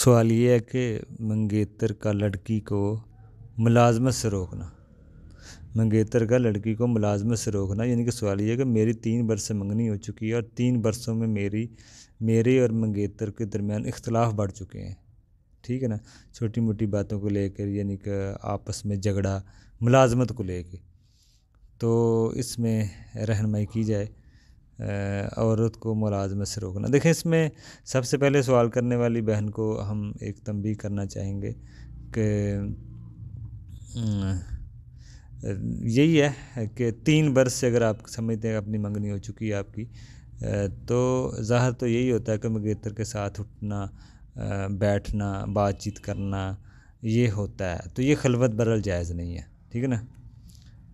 सवाल ये है कि मंगेतर का लड़की को मुलाजमत से रोकना मंगेतर का लड़की को मुलाजमत से रोकना यानी कि सवाल ये है कि मेरी तीन बरस मंगनी हो चुकी है और तीन बरसों में मेरी मेरे और मंगेतर के दरमियान इख्तलाफ बढ़ चुके हैं ठीक है ना छोटी मोटी बातों को लेकर यानी कि आपस में झगड़ा मुलाजमत को लेकर तो इसमें रहनमाई की जाए औरत को मुलाजमत से रोकना देखें इसमें सबसे पहले सवाल करने वाली बहन को हम एक तंबी करना चाहेंगे कि यही है कि तीन बरस से अगर आप समझते हैं अपनी मंगनी हो चुकी है आपकी तो ज़ाहिर तो यही होता है कि मगेतर के साथ उठना बैठना बातचीत करना ये होता है तो ये खलवत बरल जायज़ नहीं है ठीक है ना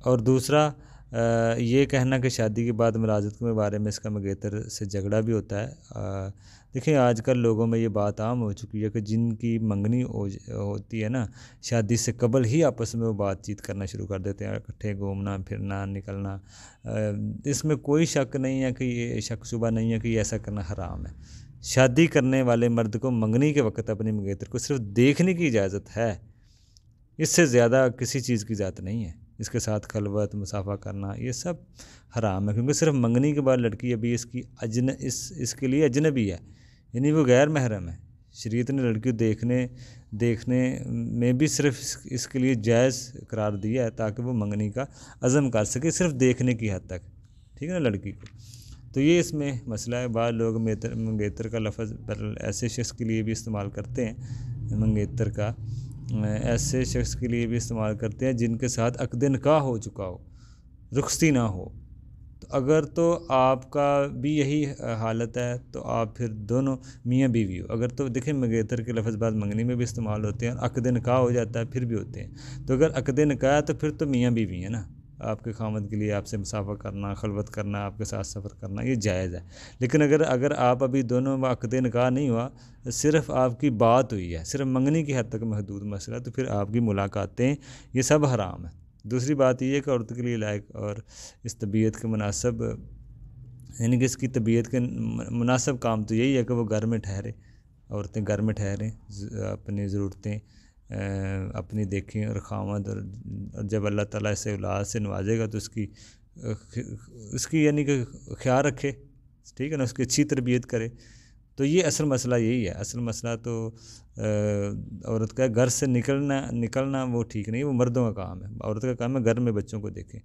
और दूसरा ये कहना कि शादी के बाद मलाजत के बारे में इसका मगेतर से झगड़ा भी होता है देखिए आजकल लोगों में ये बात आम हो चुकी है कि जिनकी मंगनी हो होती है ना शादी से कबल ही आपस में वो बातचीत करना शुरू कर देते हैं इकट्ठे घूमना फिरना निकलना इसमें कोई शक नहीं है कि ये शक शुबा नहीं है कि ऐसा करना हराम है शादी करने वाले मर्द को मंगनी के वक्त अपनी मंगेतर को सिर्फ देखने की इजाज़त है इससे ज़्यादा किसी चीज़ की इजाज़त नहीं है इसके साथ खलबत मुसाफा करना ये सब हराम है क्योंकि सिर्फ मंगनी के बाद लड़की अभी इसकी अजन इस इसके लिए अजनबी है यानी वो गैर महरम है शरीत ने लड़की देखने देखने में भी सिर्फ इसके लिए जायज़ करार दिया है ताकि वो मंगनी का अज़म कर सके सिर्फ देखने की हद तक ठीक है ना लड़की को तो ये इसमें मसला है बाद लोग मंगेतर का लफज ऐसे शख्स के लिए भी इस्तेमाल करते हैं मंगेतर का ऐसे शख्स के लिए भी इस्तेमाल करते हैं जिनके साथ अकद निकाह हो चुका हो रुखसती ना हो तो अगर तो आपका भी यही हालत है तो आप फिर दोनों मियाँ बीवी हो अगर तो देखें मंगेतर के लफ्ज़ बाद मंगनी में भी इस्तेमाल होते हैं अकद निकाह हो जाता है फिर भी होते हैं तो अगर अकद निकाह है तो फिर तो मियाँ बीवी है ना आपके खामद के लिए आपसे मुसाफा करना खलबत करना आपके साथ सफ़र करना ये जायज़ है लेकिन अगर अगर आप अभी दोनों वक्त निकाह नहीं हुआ सिर्फ़ आपकी बात हुई है सिर्फ मंगनी की हद तक महदूद मसला तो फिर आपकी मुलाकातें ये सब हराम है दूसरी बात यह है कि औरत के लिए लायक और इस तबीयत के मुनासब यानी कि इसकी तबीयत के मुनासब काम तो यही है कि वो घर में ठहरे औरतें घर में ठहरें अपनी ज़रूरतें अपनी देखें और खामद और जब अल्लाह ताला इसे औलाद से नवाजेगा तो उसकी उसकी यानी कि ख्याल रखे ठीक है ना उसकी अच्छी तरबियत करे तो ये असल मसला यही है असल मसला तो औरत का घर से निकलना निकलना वो ठीक नहीं वो मर्दों का काम है औरत का काम है घर में बच्चों को देखें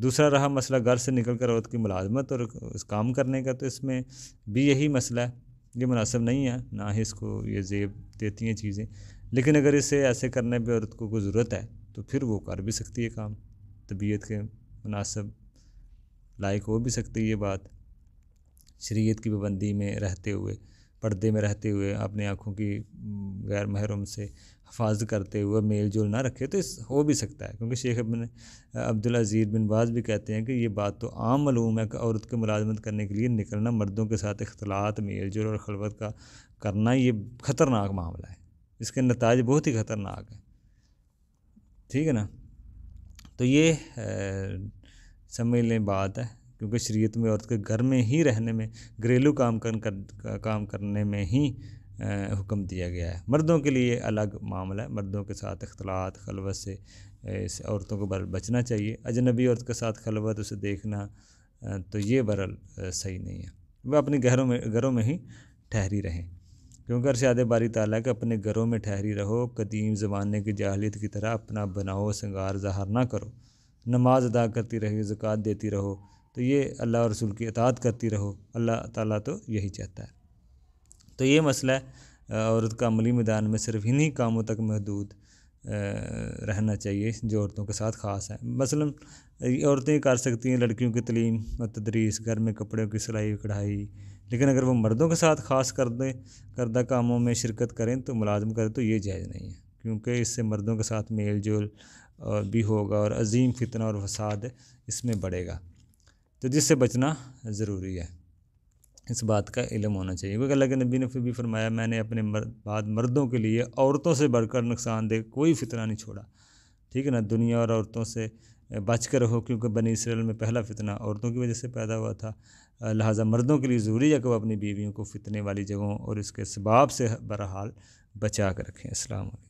दूसरा रहा मसला घर से निकल कर औरत की मुलाजमत और उस काम करने का तो इसमें भी यही मसला है ये मुनासिब नहीं है ना ही इसको ये जेब देती हैं चीज़ें लेकिन अगर इसे ऐसे करने पर औरत को कोई ज़रूरत है तो फिर वो कर भी सकती है काम तबीयत के मुनासब लायक हो भी सकती है ये बात शरीयत की पाबंदी में रहते हुए पर्दे में रहते हुए अपनी आँखों की गैर महरूम से हफाजत करते हुए मेल जोल ना रखे तो इस हो भी सकता है क्योंकि शेख अबिन अब्दुल अज़ीज़ बिन बाज़ भी कहते हैं कि ये बात तो आम मलूम है कि औरत के मुलाजमत करने के लिए निकलना मर्दों के साथ अख्तलात मेल जोल और खलबत का करना ये ख़तरनाक मामला है इसके नतज बहुत ही ख़तरनाक है ठीक है ना तो ये समझ लें बात है क्योंकि शरीयत में औरत के घर में ही रहने में घरेलू काम कर, कर काम करने में ही हुक्म दिया गया है मर्दों के लिए अलग मामला है मर्दों के साथ अख्तलात खलवत से इस औरतों को बरल बचना चाहिए अजनबी औरत के साथ खलवत उसे देखना तो ये बरल सही नहीं है वह अपने घरों में घरों में ही ठहरी रहें क्योंकि अरशाद बारी ताला के अपने घरों में ठहरी रहो कदीम ज़माने की जाहलीत की तरह अपना बनाओ सिंगार जहार ना करो नमाज अदा करती रहो जक़ात देती रहो तो ये अल्लाह और रसूल की अतात करती रहो अल्लाह ताला तो यही चाहता है तो ये मसला औरत का अमली मैदान में सिर्फ इन्हीं कामों तक महदूद रहना चाहिए जो औरतों के साथ ख़ास है मसलन औरतें कर सकती हैं लड़कियों की तलीम और तदरीस घर में कपड़ों की सिलाई कढ़ाई लेकिन अगर वो मर्दों के साथ ख़ास कर दें करदा कामों में शिरकत करें तो मुलाजम करें तो ये जायज़ नहीं है क्योंकि इससे मर्दों के साथ मेल जोल भी होगा और अजीम फितना और फसाद इसमें बढ़ेगा तो जिससे बचना ज़रूरी है इस बात का इलम होना चाहिए क्योंकि अल्लाह के नबी ने फिर भी फरमाया मैंने अपने मर, बाद मर्दों के लिए औरतों से बढ़कर नुकसानदेह कोई फितना नहीं छोड़ा ठीक है ना दुनिया और औरतों से बच कर रहो क्योंकि बनी इसराइल में पहला फितना औरतों की वजह से पैदा हुआ था लिहाजा मर्दों के लिए ज़रूरी है कि वह अपनी बीवियों को फितने वाली जगहों और इसके सबाब से बहरहाल बचा कर रखें असल